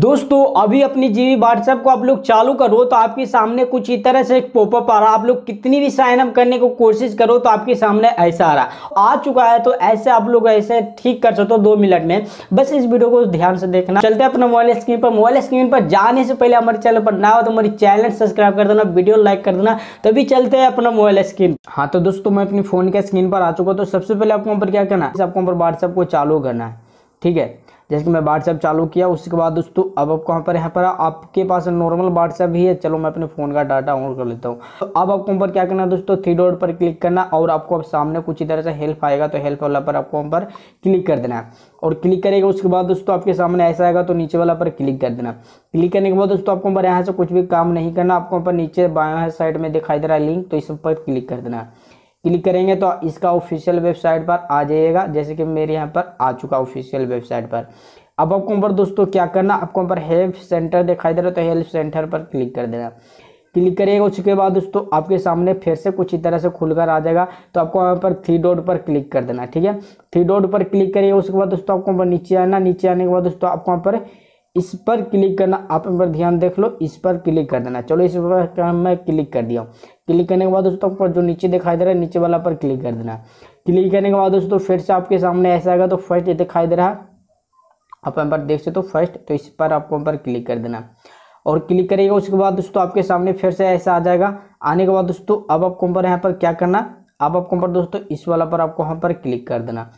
दोस्तों अभी अपनी जीवी व्हाट्सएप को आप लोग चालू करो तो आपके सामने कुछ इस तरह से एक पॉपअप आ रहा आप लोग कितनी भी साइन अप करने को कोशिश करो तो आपके सामने ऐसा आ रहा आ चुका है तो ऐसे आप लोग ऐसे ठीक कर सकते हो दो मिनट में बस इस वीडियो को ध्यान से देखना चलते हैं अपना मोबाइल स्क्रीन पर मोबाइल स्क्रीन पर जाने से पहले हमारे चैनल पर ना हो तो हमारी चैनल सब्सक्राइब कर देना वीडियो लाइक कर देना तभी चलते हैं अपना मोबाइल स्क्रीन हाँ तो दोस्तों मैं अपनी फोन के स्क्रीन पर आ चुका तो सबसे पहले आपको पर क्या करना है आपको पर व्हाट्सएप को चालू करना है ठीक है जैसे कि मैं व्हाट्सएप चालू किया उसके बाद दोस्तों अब आपको यहाँ पर यहाँ पर आपके पास नॉर्मल व्हाट्सएप ही है चलो मैं अपने फ़ोन का डाटा ऑन कर लेता हूँ तो अब आपको ऊपर क्या करना है दोस्तों थ्री डॉट पर क्लिक करना और आपको अब सामने कुछ इधर से हेल्प आएगा तो हेल्प वाला पर आपको वहाँ पर क्लिक कर देना है और क्लिक करेगा उसके बाद दोस्तों आपके सामने ऐसा आएगा तो नीचे वाला पर क्लिक कर देना क्लिक करने के बाद दोस्तों आपको ऊपर यहाँ से कुछ भी काम नहीं करना आपको पर नीचे बाएं साइड में दिखाई दे रहा है लिंक तो इस पर क्लिक कर देना क्लिक करेंगे तो इसका ऑफिशियल वेबसाइट पर आ जाइएगा जैसे कि मेरे यहाँ पर आ चुका ऑफिशियल वेबसाइट पर अब आपको ऊपर दोस्तों क्या करना आपको ऊपर हेल्प सेंटर दिखाई दे रहा है तो हेल्प सेंटर पर क्लिक कर देना क्लिक करिएगा उसके बाद दोस्तों आपके सामने फिर से कुछ इस तरह से खुलकर आ जाएगा तो आपको यहाँ पर थ्री डॉट पर क्लिक कर देना ठीक है थ्री डॉट पर क्लिक करिएगा उसके बाद दोस्तों आपको ऊपर नीचे आना नीचे आने के बाद दोस्तों आपको यहाँ पर इस पर क्लिक करना आप एक पर ध्यान देख लो इस पर क्लिक कर देना चलो इस पर मैं क्लिक कर दिया क्लिक करने के बाद दोस्तों पर जो नीचे दिखाई दे रहा है नीचे वाला पर क्लिक कर देना क्लिक करने के बाद दोस्तों फिर से आपके सामने ऐसा आएगा तो फर्स्ट दिखाई दे रहा है आप पर देख सकते हो तो फर्स्ट तो इस पर आपको पर क्लिक कर देना और क्लिक करेगा उसके बाद दोस्तों आपके सामने फिर से ऐसा आ जाएगा आने के बाद दोस्तों अब आपको पर यहाँ पर क्या करना अब आपको पर दोस्तों इस वाला पर आपको यहाँ पर क्लिक कर देना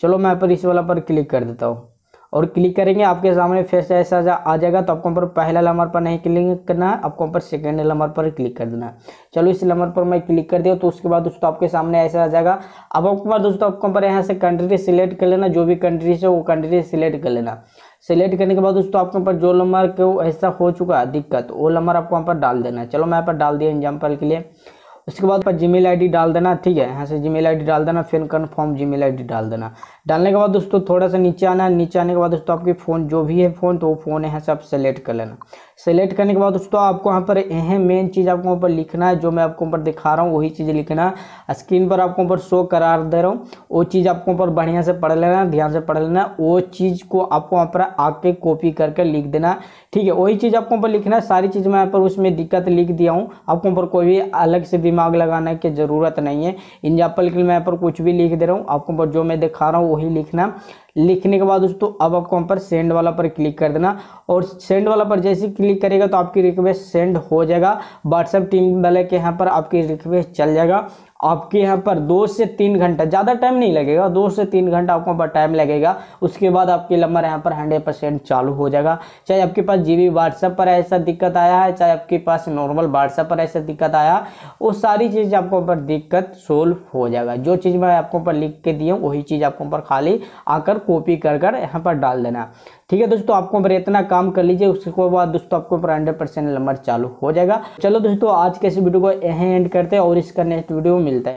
चलो मैं यहाँ पर इस वाला पर क्लिक कर देता हूँ और क्लिक करेंगे आपके सामने फेस ऐसा जा, आ जाएगा तो आपको ऊपर पहला नंबर पर नहीं क्लिक करना है आपको ऊपर सेकेंड नंबर पर क्लिक कर देना है चलो इस नंबर पर मैं क्लिक कर दिया तो उसके बाद दोस्तों आपके सामने ऐसा आ जाएगा अब आपको पर दोस्तों आपको ऊपर यहाँ से कंट्री सिलेक्ट कर लेना जो भी कंट्री से वो कंट्री सिलेक्ट कर लेना सेलेक्ट करने के बाद दोस्तों आपके ऊपर जो नंबर के ऐसा हो चुका है दिक्कत वो नंबर आपको वहाँ पर डाल देना है चलो मैं यहाँ पर डाल दिया एग्जाम्पल के लिए उसके बाद पर जीमेल आईडी डाल देना ठीक है यहाँ से जीमेल आईडी डाल देना फिर कन्फर्म जीमेल आईडी डाल देना डालने के बाद दोस्तों थोड़ा सा नीचे आना नीचे आने के बाद दोस्तों आपके फ़ोन जो भी है फ़ोन तो वो फ़ोन यहाँ से आप सेलेक्ट कर लेना सेलेक्ट करने के बाद दोस्तों आपको यहाँ पर यह मेन चीज़ आपको वहाँ पर लिखना है जो मैं आपको ऊपर दिखा रहा हूँ वही चीज़ लिखना स्क्रीन पर आपको ऊपर शो करार दे रहा हूँ वो चीज़ आपको ऊपर बढ़िया से पढ़ लेना ध्यान से पढ़ लेना वो चीज़ को आपको वहाँ पर आके कॉपी करके लिख देना ठीक है वही चीज़ आपको ऊपर लिखना है सारी चीज़ मैं यहाँ पर उसमें दिक्कत लिख दिया हूँ आपको ऊपर कोई भी अलग से भी दिमाग लगाने की ज़रूरत नहीं है एग्जाम्पल के लिए मैं यहाँ पर कुछ भी लिख दे रहा हूँ आपको जो मैं दिखा रहा हूँ वही लिखना लिखने के बाद दोस्तों अब आपको वहाँ पर सेंड वाला पर क्लिक कर देना और सेंड वाला पर जैसे क्लिक करेगा तो आपकी रिक्वेस्ट सेंड हो जाएगा व्हाट्सएप टीम वाले के यहाँ पर आपकी रिक्वेस्ट चल जाएगा आपके यहाँ पर दो से तीन घंटा ज़्यादा टाइम नहीं लगेगा दो से तीन घंटा आपको पर टाइम लगेगा उसके बाद आपके नंबर यहाँ पर हंड्रेड परसेंट चालू हो जाएगा चाहे आपके पास जी बी व्हाट्सएप पर ऐसा दिक्कत आया है चाहे आपके पास नॉर्मल व्हाट्सएप पर ऐसा दिक्कत आया वो सारी चीज़ आपको पर दिक्कत सोल्व हो जाएगा जो चीज़ मैं आपको पर लिख के दिया हूँ वही चीज़ आपको पर खाली आकर कॉपी कर कर यहाँ पर डाल देना ठीक है दोस्तों तो आपको पर इतना काम कर लीजिए उसके बाद दोस्तों आपको पर हंड्रेड परसेंट नंबर चालू हो जाएगा चलो दोस्तों आज के इस वीडियो को यहीं एंड करते हैं और इसका नेक्स्ट वीडियो मिलता है